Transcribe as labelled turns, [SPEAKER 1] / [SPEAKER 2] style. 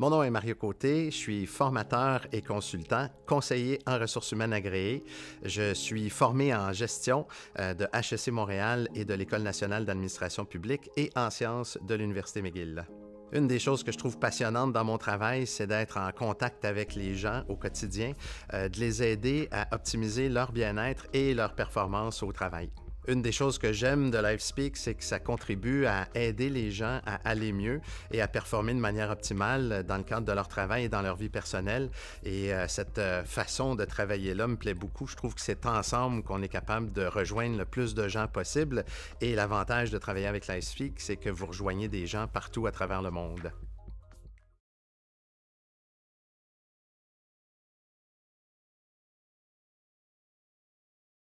[SPEAKER 1] Mon nom est Mario Côté, je suis formateur et consultant, conseiller en ressources humaines agréées. Je suis formé en gestion euh, de HEC Montréal et de l'École nationale d'administration publique et en sciences de l'Université McGill. Une des choses que je trouve passionnante dans mon travail, c'est d'être en contact avec les gens au quotidien, euh, de les aider à optimiser leur bien-être et leur performance au travail. Une des choses que j'aime de LiveSpeak, c'est que ça contribue à aider les gens à aller mieux et à performer de manière optimale dans le cadre de leur travail et dans leur vie personnelle. Et euh, cette euh, façon de travailler-là me plaît beaucoup. Je trouve que c'est ensemble qu'on est capable de rejoindre le plus de gens possible. Et l'avantage de travailler avec LiveSpeak, c'est que vous rejoignez des gens partout à travers le monde.